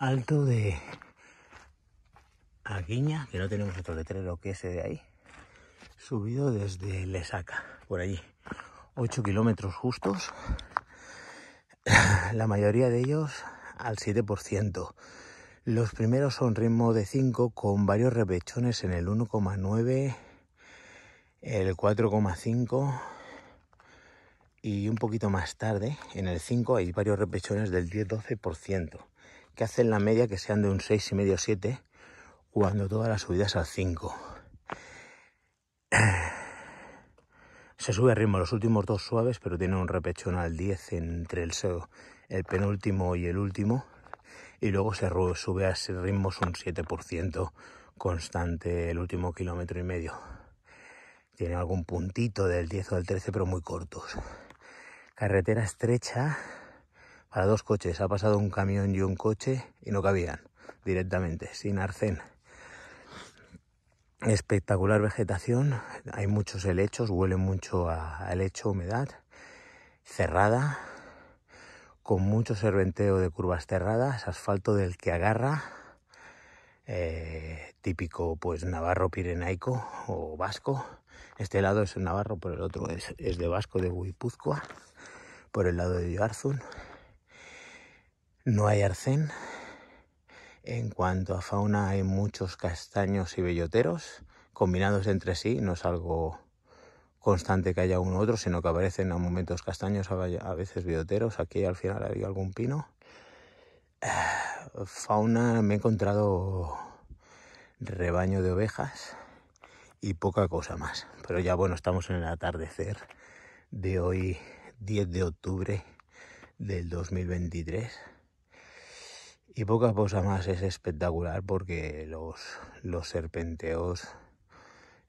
alto de Aguiña, que no tenemos otro letrero que ese de ahí, subido desde Lesaca, por allí. 8 kilómetros justos, la mayoría de ellos al 7%. Los primeros son ritmo de 5 con varios repechones en el 1,9, el 4,5 y un poquito más tarde, en el 5, hay varios repechones del 10-12% que hacen la media que sean de un 6,5 o 7 cuando todas las subidas al 5. Se sube a ritmo los últimos dos suaves, pero tiene un repechón al 10 entre el, el penúltimo y el último. Y luego se sube a ese ritmo un 7% constante el último kilómetro y medio. Tiene algún puntito del 10 o del 13, pero muy cortos. Carretera estrecha, para dos coches. Ha pasado un camión y un coche y no cabían directamente, sin arcén. Espectacular vegetación, hay muchos helechos, huele mucho a, a helecho, humedad, cerrada, con mucho serventeo de curvas cerradas, asfalto del que agarra, eh, típico pues navarro pirenaico o vasco. Este lado es navarro, ...por el otro es, de vasco de Guipúzcoa, por el lado de Yarzun. No hay arcén. En cuanto a fauna hay muchos castaños y belloteros combinados entre sí. No es algo constante que haya uno u otro, sino que aparecen a momentos castaños, a veces belloteros. Aquí al final había algún pino. Eh, fauna me he encontrado rebaño de ovejas y poca cosa más. Pero ya bueno, estamos en el atardecer de hoy 10 de octubre del 2023. Y poca cosa más, es espectacular porque los, los serpenteos,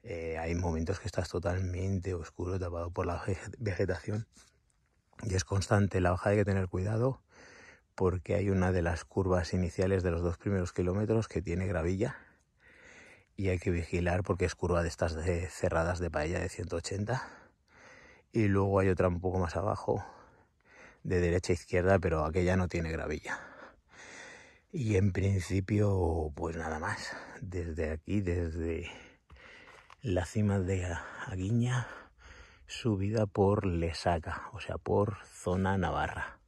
eh, hay momentos que estás totalmente oscuro, tapado por la vegetación. Y es constante la hoja, hay que tener cuidado porque hay una de las curvas iniciales de los dos primeros kilómetros que tiene gravilla y hay que vigilar porque es curva de estas cerradas de paella de 180 y luego hay otra un poco más abajo de derecha a izquierda pero aquella no tiene gravilla y en principio, pues nada más. Desde aquí, desde la cima de Aguiña, subida por Lesaca, o sea, por zona Navarra.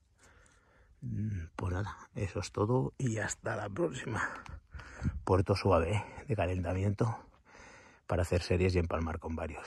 Mm, pues nada, eso es todo y hasta la próxima. Puerto suave ¿eh? de calentamiento para hacer series y empalmar con varios.